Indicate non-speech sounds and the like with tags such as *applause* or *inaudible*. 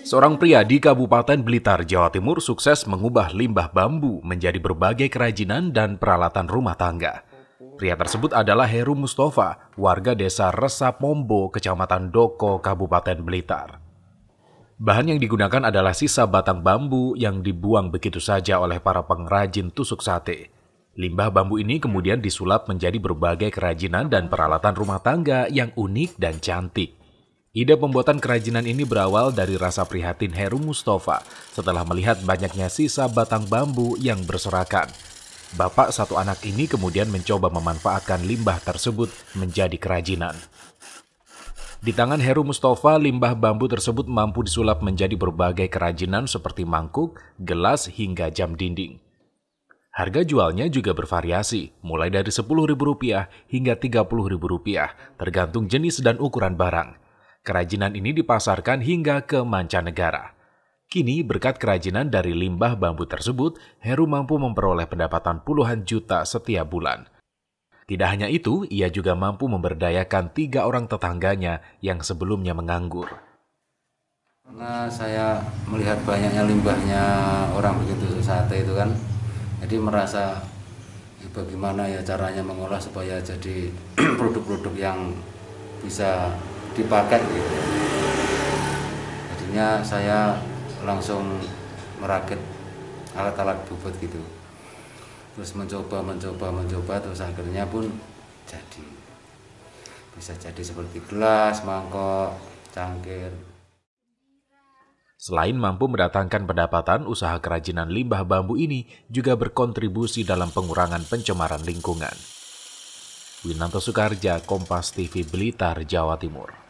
Seorang pria di Kabupaten Blitar, Jawa Timur sukses mengubah limbah bambu menjadi berbagai kerajinan dan peralatan rumah tangga. Pria tersebut adalah Heru Mustafa, warga desa Resa Pombo, Kecamatan Doko, Kabupaten Blitar. Bahan yang digunakan adalah sisa batang bambu yang dibuang begitu saja oleh para pengrajin tusuk sate. Limbah bambu ini kemudian disulap menjadi berbagai kerajinan dan peralatan rumah tangga yang unik dan cantik. Ide pembuatan kerajinan ini berawal dari rasa prihatin Heru Mustafa setelah melihat banyaknya sisa batang bambu yang berserakan. Bapak satu anak ini kemudian mencoba memanfaatkan limbah tersebut menjadi kerajinan. Di tangan Heru Mustafa, limbah bambu tersebut mampu disulap menjadi berbagai kerajinan seperti mangkuk, gelas, hingga jam dinding. Harga jualnya juga bervariasi, mulai dari Rp10.000 hingga Rp30.000, tergantung jenis dan ukuran barang. Kerajinan ini dipasarkan hingga ke mancanegara. Kini, berkat kerajinan dari limbah bambu tersebut, Heru mampu memperoleh pendapatan puluhan juta setiap bulan. Tidak hanya itu, ia juga mampu memberdayakan tiga orang tetangganya yang sebelumnya menganggur. Karena saya melihat banyaknya limbahnya orang begitu sate itu kan, jadi merasa ya, bagaimana ya caranya mengolah supaya jadi *clears throat* produk-produk yang bisa dipakai gitu. Jadinya saya langsung merakit alat-alat bubut gitu. Terus mencoba, mencoba, mencoba, terus akhirnya pun jadi. Bisa jadi seperti gelas, mangkok, cangkir. Selain mampu mendatangkan pendapatan, usaha kerajinan limbah bambu ini juga berkontribusi dalam pengurangan pencemaran lingkungan. Winanto Sukarja, Kompas TV Blitar, Jawa Timur.